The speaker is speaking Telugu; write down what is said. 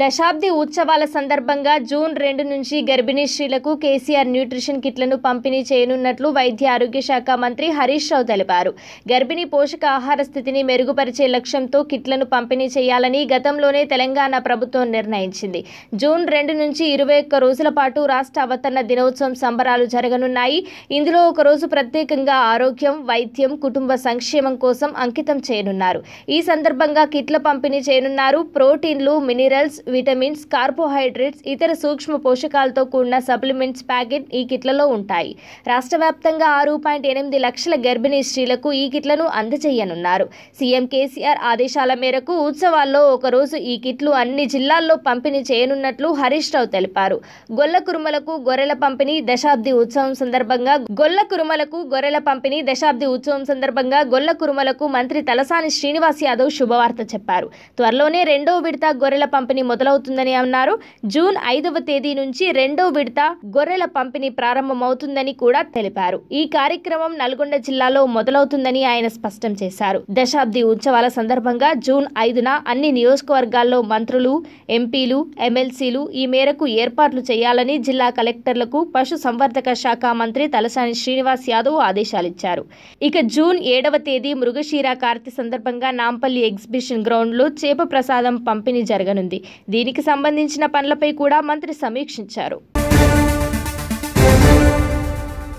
దశాబ్ది ఉత్సవాల సందర్భంగా జూన్ రెండు నుంచి గర్భిణీ స్త్రీలకు కేసీఆర్ న్యూట్రిషన్ కిట్లను పంపిణీ చేయనున్నట్లు వైద్య ఆరోగ్య శాఖ మంత్రి హరీష్ రావు తెలిపారు గర్భిణీ పోషక ఆహార స్థితిని మెరుగుపరిచే లక్ష్యంతో కిట్లను పంపిణీ చేయాలని గతంలోనే తెలంగాణ ప్రభుత్వం నిర్ణయించింది జూన్ రెండు నుంచి ఇరవై ఒక్క రోజుల పాటు రాష్ట్ర అవతరణ దినోత్సవం సంబరాలు జరగనున్నాయి ఇందులో ఒకరోజు ప్రత్యేకంగా ఆరోగ్యం వైద్యం కుటుంబ సంక్షేమం కోసం అంకితం చేయనున్నారు ఈ సందర్భంగా కిట్ల పంపిణీ చేయనున్నారు ప్రోటీన్లు మినరల్స్ విటమిన్స్ కార్బోహైడ్రేట్స్ ఇతర సూక్ష్మ పోషకాలతో కూడిన సప్లిమెంట్స్ ప్యాకెట్ ఈ కిట్లలో ఉంటాయి రాష్ట్ర వ్యాప్తంగా ఆరు పాయింట్ ఎనిమిది లక్షల గర్భిణీ స్త్రీలకు ఈ కిట్లను అందజేయనున్నారు సీఎం కేసీఆర్ ఆదేశాల మేరకు ఉత్సవాల్లో ఒకరోజు ఈ కిట్లు అన్ని జిల్లాల్లో పంపిణీ చేయనున్నట్లు హరీష్ రావు తెలిపారు గొల్ల కురుమలకు గొర్రెల పంపిణీ దశాబ్ది ఉత్సవం సందర్భంగా గొల్ల కురుమలకు గొర్రెల పంపిణీ దశాబ్ది ఉత్సవం సందర్భంగా గొల్ల కురుమలకు మంత్రి తలసాని శ్రీనివాస్ యాదవ్ శుభవార్త చెప్పారు త్వరలోనే రెండో విడత గొర్రెల పంపిణీ మొదలవుతుందని అన్నారు జూన్ ఐదవ తేదీ నుంచి రెండో విడత గొర్రెల పంపిణీ ప్రారంభమవుతుందని కూడా తెలిపారు ఈ కార్యక్రమం నల్గొండ జిల్లాలో మొదలవుతుందని ఆయన స్పష్టం చేశారు దశాబ్ది ఉత్సవాల సందర్భంగా జూన్ ఐదున అన్ని నియోజకవర్గాల్లో మంత్రులు ఎంపీలు ఎమ్మెల్సీలు ఈ మేరకు ఏర్పాట్లు చేయాలని జిల్లా కలెక్టర్లకు పశుసంవర్ధక శాఖ మంత్రి తలసాని శ్రీనివాస్ యాదవ్ ఆదేశాలిచ్చారు ఇక జూన్ ఏడవ తేదీ మృగశీర కార్తీ సందర్భంగా నాంపల్లి ఎగ్జిబిషన్ గ్రౌండ్లో చేప ప్రసాదం పంపిణీ జరగనుంది దీనికి సంబంధించిన పనులపై కూడా మంత్రి సమీక్షించారు